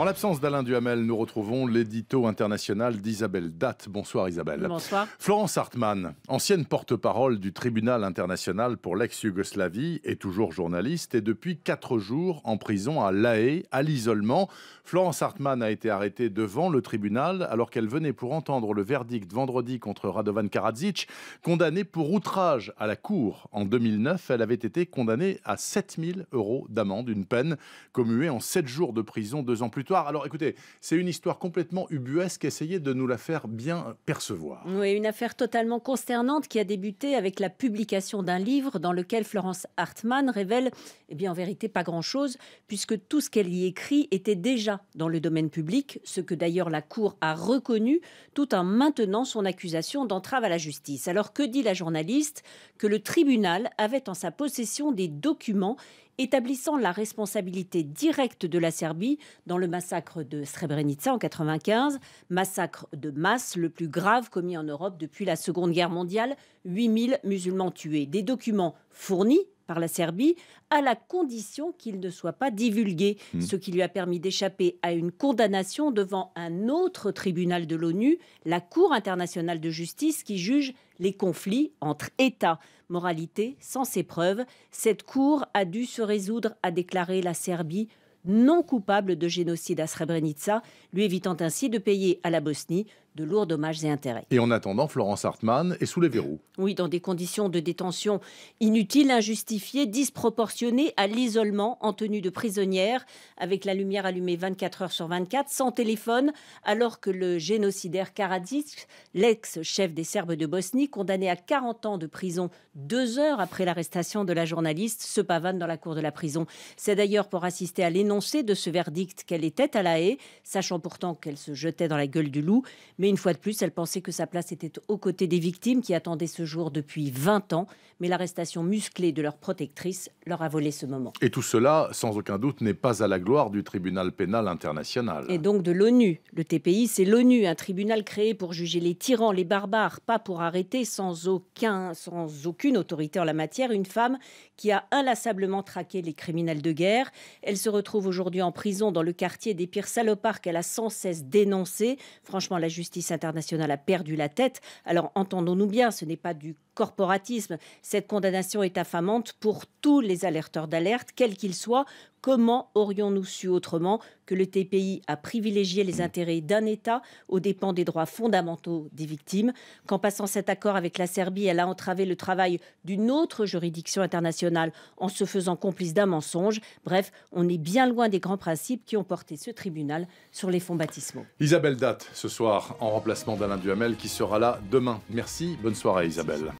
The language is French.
En l'absence d'Alain Duhamel, nous retrouvons l'édito international d'Isabelle Datt. Bonsoir Isabelle. Bonsoir. Florence Hartmann, ancienne porte-parole du tribunal international pour l'ex-Yougoslavie, et toujours journaliste est depuis quatre jours en prison à La Haye, à l'isolement. Florence Hartmann a été arrêtée devant le tribunal alors qu'elle venait pour entendre le verdict vendredi contre Radovan Karadzic, condamné pour outrage à la cour. En 2009, elle avait été condamnée à 7000 euros d'amende, une peine commuée en 7 jours de prison deux ans plus tard. Alors écoutez, c'est une histoire complètement ubuesque, essayez de nous la faire bien percevoir. Oui, une affaire totalement consternante qui a débuté avec la publication d'un livre dans lequel Florence Hartmann révèle, eh bien en vérité, pas grand-chose, puisque tout ce qu'elle y écrit était déjà dans le domaine public, ce que d'ailleurs la Cour a reconnu, tout en maintenant son accusation d'entrave à la justice. Alors que dit la journaliste Que le tribunal avait en sa possession des documents établissant la responsabilité directe de la Serbie dans le massacre de Srebrenica en 1995. massacre de masse le plus grave commis en Europe depuis la Seconde Guerre mondiale, 8000 musulmans tués. Des documents fournis par la Serbie, à la condition qu'il ne soit pas divulgué, hmm. ce qui lui a permis d'échapper à une condamnation devant un autre tribunal de l'ONU, la Cour internationale de justice, qui juge les conflits entre États. Moralité, sans preuves, cette Cour a dû se résoudre à déclarer la Serbie non coupable de génocide à Srebrenica, lui évitant ainsi de payer à la Bosnie de lourds dommages et intérêts. Et en attendant, Florence Hartmann est sous les verrous. Oui, dans des conditions de détention inutiles, injustifiées, disproportionnées à l'isolement en tenue de prisonnière, avec la lumière allumée 24 heures sur 24, sans téléphone, alors que le génocidaire Karadzic, l'ex-chef des Serbes de Bosnie, condamné à 40 ans de prison deux heures après l'arrestation de la journaliste, se pavane dans la cour de la prison. C'est d'ailleurs pour assister à l'énoncé de ce verdict qu'elle était à la haie, sachant pourtant qu'elle se jetait dans la gueule du loup. Mais une fois de plus, elle pensait que sa place était aux côtés des victimes qui attendaient ce jour depuis 20 ans. Mais l'arrestation musclée de leur protectrice leur a volé ce moment. Et tout cela, sans aucun doute, n'est pas à la gloire du tribunal pénal international. Et donc de l'ONU. Le TPI, c'est l'ONU, un tribunal créé pour juger les tyrans, les barbares, pas pour arrêter sans, aucun, sans aucune autorité en la matière une femme qui a inlassablement traqué les criminels de guerre. Elle se retrouve aujourd'hui en prison dans le quartier des pires salopards qu'elle a sans cesse dénoncé. Franchement, la justice justice internationale a perdu la tête. Alors entendons-nous bien, ce n'est pas du corporatisme. Cette condamnation est affamante pour tous les alerteurs d'alerte, quels qu'ils soient, Comment aurions-nous su autrement que le TPI a privilégié les intérêts d'un État aux dépens des droits fondamentaux des victimes, qu'en passant cet accord avec la Serbie, elle a entravé le travail d'une autre juridiction internationale en se faisant complice d'un mensonge Bref, on est bien loin des grands principes qui ont porté ce tribunal sur les fonds bâtissements. Isabelle Date, ce soir, en remplacement d'Alain Duhamel, qui sera là demain. Merci, bonne soirée Isabelle.